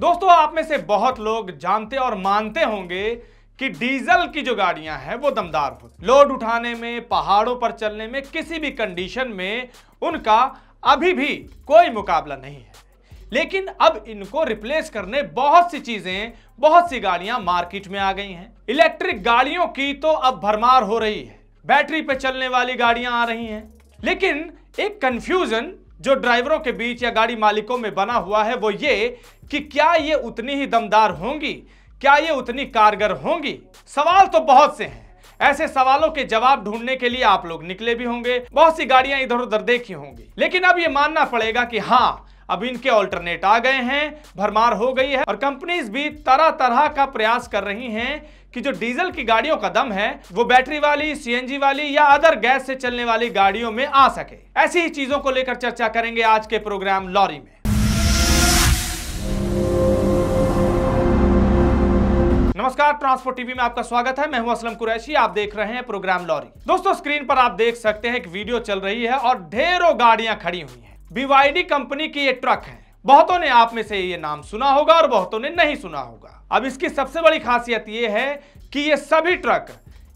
दोस्तों आप में से बहुत लोग जानते और मानते होंगे कि डीजल की जो गाड़ियां हैं वो दमदार होती लोड उठाने में पहाड़ों पर चलने में किसी भी कंडीशन में उनका अभी भी कोई मुकाबला नहीं है लेकिन अब इनको रिप्लेस करने बहुत सी चीजें बहुत सी गाड़ियां मार्केट में आ गई हैं इलेक्ट्रिक गाड़ियों की तो अब भरमार हो रही है बैटरी पे चलने वाली गाड़ियां आ रही हैं लेकिन एक कंफ्यूजन जो ड्राइवरों के बीच या गाड़ी मालिकों में बना हुआ है वो ये कि क्या ये उतनी ही दमदार होंगी क्या ये उतनी कारगर होंगी सवाल तो बहुत से हैं ऐसे सवालों के जवाब ढूंढने के लिए आप लोग निकले भी होंगे बहुत सी गाड़ियां इधर उधर देखी होंगी लेकिन अब ये मानना पड़ेगा कि हाँ अब इनके ऑल्टरनेट आ गए हैं भरमार हो गई है और कंपनीज भी तरह तरह का प्रयास कर रही हैं कि जो डीजल की गाड़ियों का दम है वो बैटरी वाली सीएनजी वाली या अदर गैस से चलने वाली गाड़ियों में आ सके ऐसी ही चीजों को लेकर चर्चा करेंगे आज के प्रोग्राम लॉरी में नमस्कार ट्रांसपोर्ट टीवी में आपका स्वागत है मैं हूं असलम कुरैशी आप देख रहे हैं प्रोग्राम लॉरी दोस्तों स्क्रीन पर आप देख सकते हैं एक वीडियो चल रही है और ढेरों गाड़ियां खड़ी हुई हैं बीवाईडी कंपनी की ये ट्रक है बहुतों ने आप में से ये नाम सुना होगा और बहुतों ने नहीं सुना होगा अब इसकी सबसे बड़ी खासियत ये है कि ये सभी ट्रक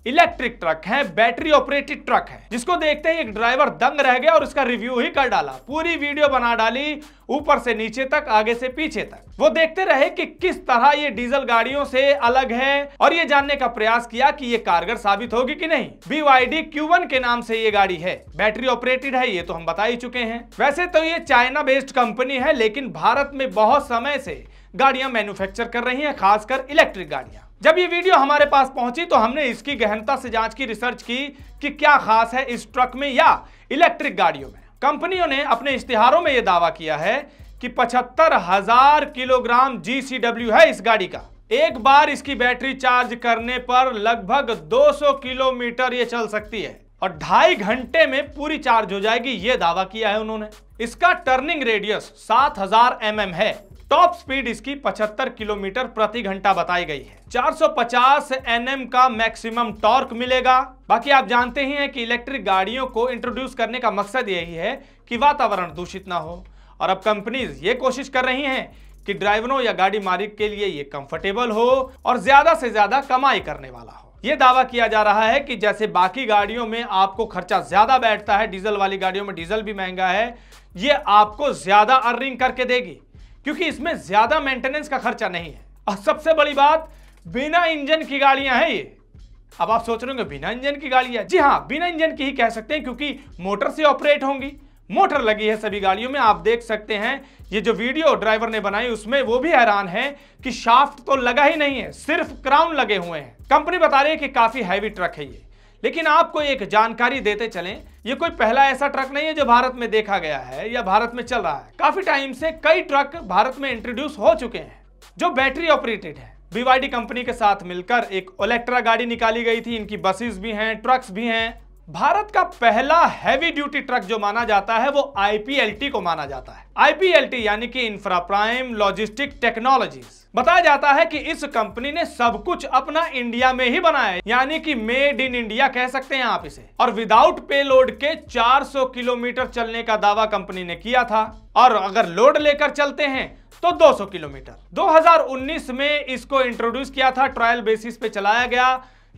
इलेक्ट्रिक ट्रक है बैटरी ऑपरेटेड ट्रक है जिसको देखते ही एक ड्राइवर दंग रह गया और उसका रिव्यू ही कर डाला पूरी वीडियो बना डाली ऊपर से नीचे तक आगे से पीछे तक वो देखते रहे कि किस तरह ये डीजल गाड़ियों से अलग है और ये जानने का प्रयास किया कि ये कारगर साबित होगी कि नहीं बीवाईडी वन के नाम से ये गाड़ी है बैटरी ऑपरेटेड है ये तो हम बता ही चुके हैं वैसे तो ये चाइना बेस्ड कंपनी है लेकिन भारत में बहुत समय से गाड़ियां मैन्युफैक्चर कर रही हैं खासकर इलेक्ट्रिक गाड़ियां जब ये वीडियो हमारे पास पहुंची तो हमने इसकी गहनता से जांच की रिसर्च की कि क्या खास है इस ट्रक में या इलेक्ट्रिक गाड़ियों में कंपनियों ने अपने इश्तिहारों में यह दावा किया है कि पचहत्तर हजार किलोग्राम जीसीडब्ल्यू है इस गाड़ी का एक बार इसकी बैटरी चार्ज करने पर लगभग 200 किलोमीटर ये चल सकती है और ढाई घंटे में पूरी चार्ज हो जाएगी ये दावा किया है उन्होंने इसका टर्निंग रेडियस 7000 हजार mm है टॉप स्पीड इसकी 75 किलोमीटर प्रति घंटा बताई गई है 450 सौ का मैक्सिमम टॉर्क मिलेगा बाकी आप जानते ही हैं कि इलेक्ट्रिक गाड़ियों को इंट्रोड्यूस करने का मकसद यही है कि वातावरण दूषित ना हो और अब कंपनीज ये कोशिश कर रही हैं कि ड्राइवरों या गाड़ी मालिक के लिए ये कंफर्टेबल हो और ज्यादा से ज्यादा कमाई करने वाला हो ये दावा किया जा रहा है कि जैसे बाकी गाड़ियों में आपको खर्चा ज्यादा बैठता है डीजल वाली गाड़ियों में डीजल भी महंगा है ये आपको ज्यादा अर्निंग करके देगी क्योंकि इसमें ज्यादा मेंटेनेंस का खर्चा नहीं है और सबसे बड़ी बात बिना इंजन की गाड़ियां हैं ये अब आप सोच रहे होंगे बिना इंजन की गाड़ियां जी हाँ बिना इंजन की ही कह सकते हैं क्योंकि मोटर से ऑपरेट होंगी मोटर लगी है सभी गाड़ियों में आप देख सकते हैं ये जो वीडियो ड्राइवर ने बनाई उसमें वो भी हैरान है कि शाफ्ट तो लगा ही नहीं है सिर्फ क्राउन लगे हुए हैं कंपनी बता रही है कि काफी हैवी ट्रक है ये लेकिन आपको एक जानकारी देते चलें ये कोई पहला ऐसा ट्रक नहीं है जो भारत में देखा गया है या भारत में चल रहा है काफी टाइम से कई ट्रक भारत में इंट्रोड्यूस हो चुके हैं जो बैटरी ऑपरेटेड है बीवाईडी कंपनी के साथ मिलकर एक ओलेक्ट्रा गाड़ी निकाली गई थी इनकी बसेस भी हैं ट्रक्स भी हैं भारत का पहला हैवी ड्यूटी ट्रक जो माना जाता है वो आईपीएलटी को माना जाता है आईपीएलटी यानी कि इंफ्रा प्राइम लॉजिस्टिक टेक्नोलॉजी बताया जाता है कि इस कंपनी ने सब कुछ अपना इंडिया में ही बनाया है यानी कि मेड इन इंडिया कह सकते हैं आप इसे और विदाउट पे लोड के 400 किलोमीटर चलने का दावा कंपनी ने किया था और अगर लोड लेकर चलते हैं तो 200 किलोमीटर 2019 में इसको इंट्रोड्यूस किया था ट्रायल बेसिस पे चलाया गया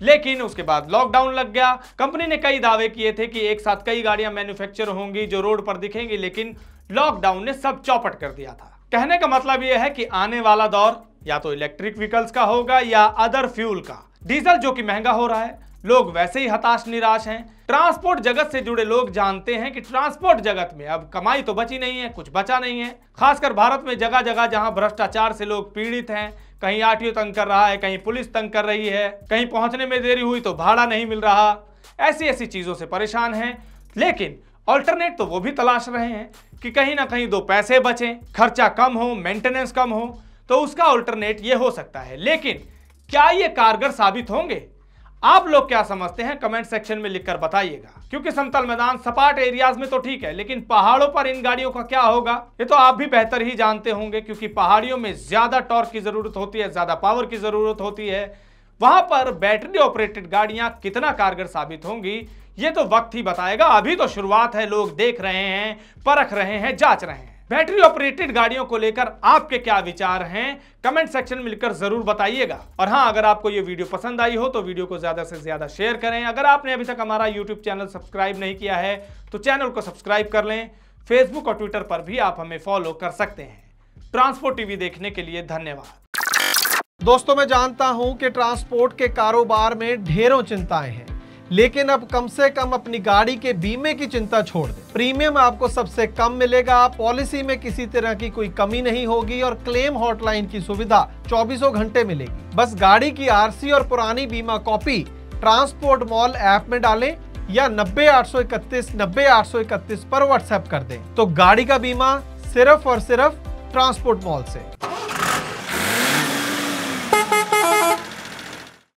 लेकिन उसके बाद लॉकडाउन लग गया कंपनी ने कई दावे किए थे कि एक साथ कई गाड़ियां मैन्युफैक्चर होंगी जो रोड पर दिखेंगी लेकिन लॉकडाउन ने सब चौपट कर दिया था कहने का मतलब यह है कि आने वाला दौर या तो इलेक्ट्रिक व्हीकल्स का होगा या अदर फ्यूल का डीजल जो कि महंगा हो रहा है लोग वैसे ही हताश निराश हैं ट्रांसपोर्ट जगत से जुड़े लोग जानते हैं कि ट्रांसपोर्ट जगत में अब कमाई तो बची नहीं है कुछ बचा नहीं है खासकर भारत में जगह जगह जहां भ्रष्टाचार से लोग पीड़ित हैं कहीं आरटीओ तंग कर रहा है कहीं पुलिस तंग कर रही है कहीं पहुंचने में देरी हुई तो भाड़ा नहीं मिल रहा ऐसी ऐसी चीज़ों से परेशान है लेकिन ऑल्टरनेट तो वो भी तलाश रहे हैं कि कहीं ना कहीं दो पैसे बचें खर्चा कम हो मेंटेनेंस कम हो तो उसका ऑल्टरनेट ये हो सकता है लेकिन क्या ये कारगर साबित होंगे आप लोग क्या समझते हैं कमेंट सेक्शन में लिखकर बताइएगा क्योंकि समतल मैदान सपाट एरियाज में तो ठीक है लेकिन पहाड़ों पर इन गाड़ियों का क्या होगा ये तो आप भी बेहतर ही जानते होंगे क्योंकि पहाड़ियों में ज्यादा टॉर्क की जरूरत होती है ज्यादा पावर की जरूरत होती है वहां पर बैटरी ऑपरेटेड गाड़ियां कितना कारगर साबित होंगी ये तो वक्त ही बताएगा अभी तो शुरुआत है लोग देख रहे हैं परख रहे हैं जांच रहे हैं बैटरी ऑपरेटेड गाड़ियों को लेकर आपके क्या विचार हैं कमेंट सेक्शन में मिलकर जरूर बताइएगा और हाँ अगर आपको ये वीडियो पसंद आई हो तो वीडियो को ज्यादा से ज्यादा शेयर करें अगर आपने अभी तक हमारा यूट्यूब चैनल सब्सक्राइब नहीं किया है तो चैनल को सब्सक्राइब कर लें फेसबुक और ट्विटर पर भी आप हमें फॉलो कर सकते हैं ट्रांसपोर्ट टीवी देखने के लिए धन्यवाद दोस्तों मैं जानता हूं कि ट्रांसपोर्ट के कारोबार में ढेरों चिंताएं हैं लेकिन अब कम से कम अपनी गाड़ी के बीमे की चिंता छोड़ दें प्रीमियम आपको सबसे कम मिलेगा पॉलिसी में किसी तरह की कोई कमी नहीं होगी और क्लेम हॉटलाइन की सुविधा चौबीसों घंटे मिलेगी बस गाड़ी की आरसी और पुरानी बीमा कॉपी ट्रांसपोर्ट मॉल ऐप में डालें या नब्बे आठ सौ इकतीस नब्बे आठ सौ इकतीस पर व्हाट्सएप कर दें तो गाड़ी का बीमा सिर्फ और सिर्फ ट्रांसपोर्ट मॉल से